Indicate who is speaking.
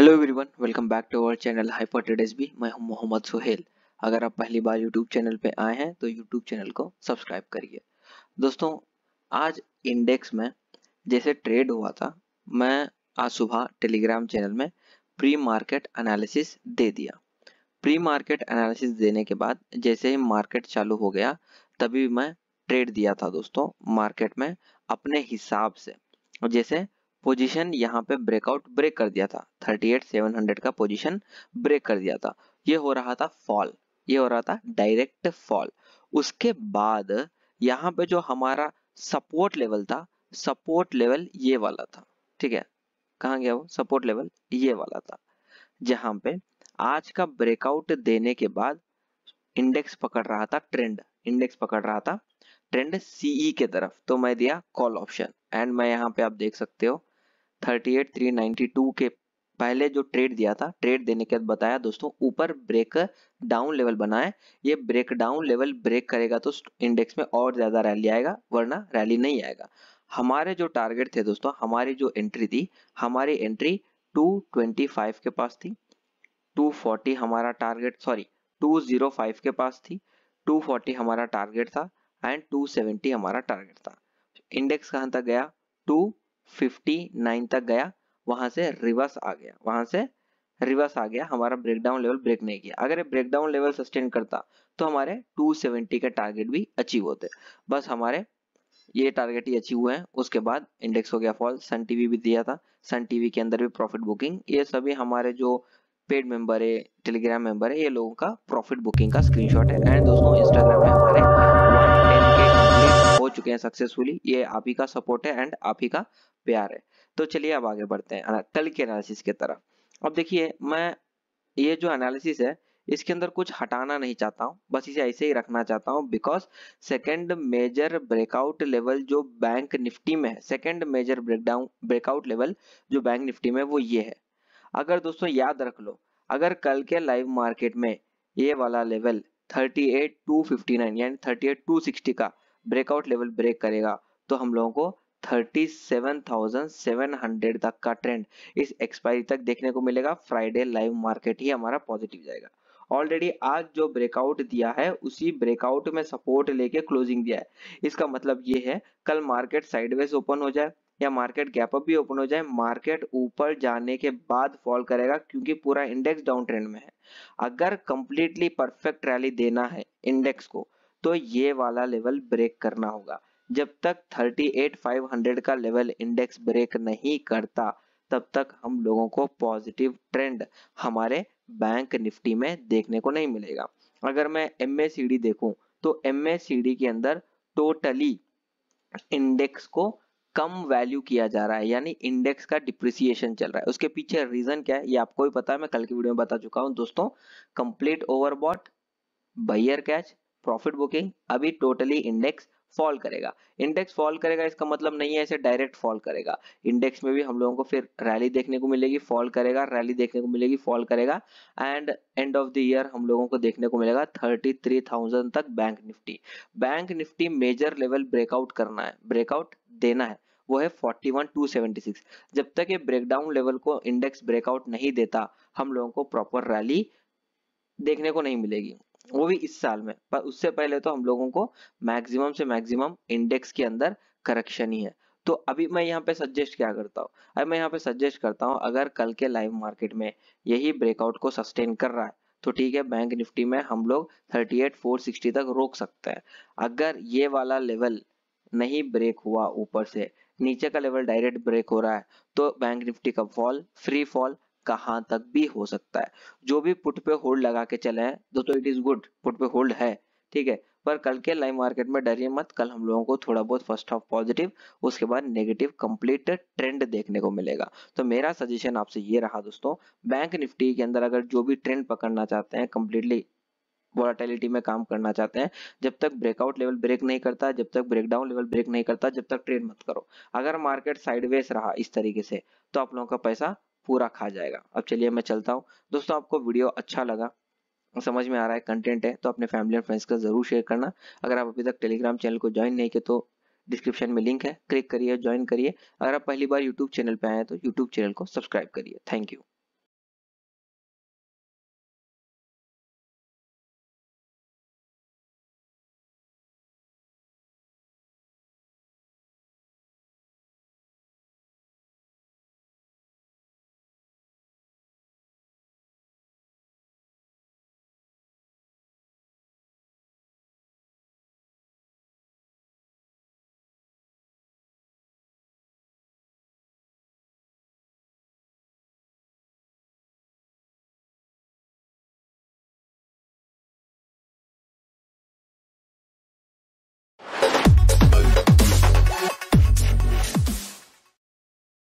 Speaker 1: hello everyone welcome back to our channel हाइपोटेड S B मैं हूं मोहम्मद सुहेल अगर आप पहली बार यूट्यूब चैनल पे आए हैं तो यूट्यूब चैनल को सब्सक्राइब करिए दोस्तों आज इंडेक्स में जैसे ट्रेड हुआ था मैं आज सुबह टेलीग्राम चैनल में प्री मार्केट एनालिसिस दे दिया प्री मार्केट एनालिसिस देने के बाद जैसे ही मार्केट चालू हो गया तभी मैं ट्रेड दिया था दोस्तों मार्केट में अपने हिसाब से जैसे पोजीशन यहाँ पे ब्रेकआउट ब्रेक कर दिया था 38700 का पोजीशन ब्रेक कर दिया था ये हो रहा था फॉल ये हो रहा था डायरेक्ट फॉल उसके बाद यहाँ पे जो हमारा सपोर्ट लेवल था सपोर्ट लेवल ये वाला था ठीक है कहा गया वो सपोर्ट लेवल ये वाला था जहां पे आज का ब्रेकआउट देने के बाद इंडेक्स पकड़ रहा था ट्रेंड इंडेक्स पकड़ रहा था ट्रेंड सीई e के तरफ तो मैं दिया कॉल ऑप्शन एंड मैं यहाँ पे आप देख सकते हो 38392 के पहले जो ट्रेड दिया था ट्रेड देने के बाद बताया दोस्तों ऊपर ब्रेक डाउन लेवल बनाए ये ब्रेक डाउन लेवल ब्रेक करेगा तो इंडेक्स में और ज्यादा रैली आएगा वरना रैली नहीं आएगा हमारे जो टारगेट थे दोस्तों हमारी जो एंट्री थी हमारी एंट्री 225 के पास थी 240 हमारा टारगेट सॉरी 205 के पास थी 240 हमारा टारगेट था एंड 270 हमारा टारगेट था इंडेक्स कहां तक गया 59 तक गया वहां से रिवर्स आ गया वहां से रिवर्स आ गया हमारा ब्रेकडाउन लेवल ब्रेक नहीं किया अगर ये ब्रेकडाउन लेवल सस्टेन करता तो हमारे 270 के टारगेट भी अचीव होते बस हमारे ये टारगेट ही अचीव हुए हैं उसके बाद इंडेक्स हो गया फॉल सन टीवी भी दिया था सन टीवी के अंदर भी प्रॉफिट बुकिंग ये सभी हमारे जो पेड मेंबर है टेलीग्राम मेंबर है ये लोगों का प्रॉफिट बुकिंग का स्क्रीनशॉट है एंड दोस्तों इंस्टाग्राम में हमारे चुके हैं सक्सेसफुली ये आप ही का सपोर्ट है एंड आप ही का प्यार है तो चलिए अब आगे बढ़ते हैं कल के एनालिसिस की तरफ अब देखिए मैं ये जो एनालिसिस है इसके अंदर कुछ हटाना नहीं चाहता हूँ बस इसे ऐसे ही रखना चाहता हूँ because second major breakout level जो बैंक निफ्टी में है second major breakdown breakout level जो बैंक निफ्टी में वो ये है अगर दोस्तों याद रख लो अगर कल के लाइव मार्केट में ये वाला लेवल 38259 यानी 38260 का ब्रेकआउट लेवल ब्रेक करेगा तो हम लोगों को 37,700 तक का ट्रेंड इस एक्सपायरी तक देखने को मिलेगा फ्राइडे लाइव मार्केट ही हमारा पॉजिटिव जाएगा ऑलरेडी आज जो ब्रेकआउट दिया है उसी ब्रेकआउट में सपोर्ट लेके क्लोजिंग दिया है इसका मतलब ये है कल मार्केट साइडवेज ओपन हो जाए या मार्केट गैप अप भी ओपन हो जाए मार्केट ऊपर जाने के बाद फॉल करेगा क्योंकि पूरा इंडेक्स डाउन ट्रेंड में है अगर कंप्लीटली परफेक्ट रैली देना है इंडेक्स को तो ये वाला लेवल ब्रेक करना होगा जब तक 38500 का लेवल इंडेक्स ब्रेक नहीं करता तब तक हम लोगों को पॉजिटिव ट्रेंड हमारे बैंक निफ्टी में देखने को नहीं मिलेगा अगर मैं एम ए देखूं तो एम ए के अंदर टोटली इंडेक्स को कम वैल्यू किया जा रहा है यानी इंडेक्स का डिप्रिसिएशन चल रहा है उसके पीछे रीजन क्या है ये आपको भी पता है मैं कल की वीडियो में बता चुका हूं दोस्तों complete overbought buyer catch profit booking अभी टोटली इंडेक्स फॉल करेगा इंडेक्स फॉल करेगा इसका मतलब नहीं है ऐसे डायरेक्ट फॉल करेगा इंडेक्स में भी हम लोगों को फिर रैली देखने को मिलेगी फॉल करेगा रैली देखने को मिलेगी फॉल करेगा end end of the year हम लोगों को देखने को मिलेगा 33,000 तक bank Nifty bank Nifty major level breakout करना है ब्रेकआउट देना है वो है 41,276 जब तक ये ब्रेकडाउन लेवल को इंडेक्स ब्रेकआउट नहीं देता हम लोगों को प्रॉपर रैली देखने को नहीं मिलेगी वो भी इस साल में पर उससे पहले तो हम लोगों को मैक्सिमम से मैक्सिमम इंडेक्स के अंदर करेक्शन ही है तो अभी मैं यहाँ पे सजेस्ट क्या करता हूँ अभी मैं यहाँ पे सजेस्ट करता हूँ अगर कल के लाइव मार्केट में यही ब्रेकआउट को सस्टेन कर रहा है तो ठीक है बैंक निफ्टी में हम लोग 38,460 तक रोक सकते हैं अगर ये वाला लेवल नहीं ब्रेक हुआ ऊपर से नीचे का लेवल डायरेक्ट ब्रेक हो रहा है तो बैंक निफ्टी का फॉल फ्री फॉल कहां तक भी हो सकता है जो भी पुट पे होल्ड लगा के चले हैं दोस्तों इट इज गुड पुट पे होल्ड है ठीक है पर कल के लाइव मार्केट में डरिए मत कल हम लोगों को थोड़ा बहुत फर्स्ट हाफ पॉजिटिव उसके बाद नेगेटिव कंप्लीट ट्रेंड देखने को मिलेगा तो मेरा सजेशन आपसे ये रहा दोस्तों बैंक निफ्टी के अंदर अगर जो भी ट्रेंड पकड़ना चाहते हैं कंप्लीटली वॉलाटिलिटी में काम करना चाहते हैं जब तक ब्रेकआउट लेवल ब्रेक नहीं करता जब तक ब्रेकडाउन लेवल ब्रेक नहीं करता जब तक ट्रेड मत करो अगर मार्केट साइडवेज रहा इस तरीके से तो आप लोगों का पैसा पूरा खा जाएगा अब चलिए मैं चलता हूँ दोस्तों आपको वीडियो अच्छा लगा समझ में आ रहा है कंटेंट है तो अपने फैमिली और फ्रेंड्स का जरूर शेयर करना अगर आप अभी तक टेलीग्राम चैनल को ज्वाइन नहीं किया तो डिस्क्रिप्शन में लिंक है क्लिक करिए ज्वाइन करिए अगर आप पहली बार यूट्यूब चैनल पर आए तो यूट्यूब चैनल को सब्सक्राइब करिए थैंक यू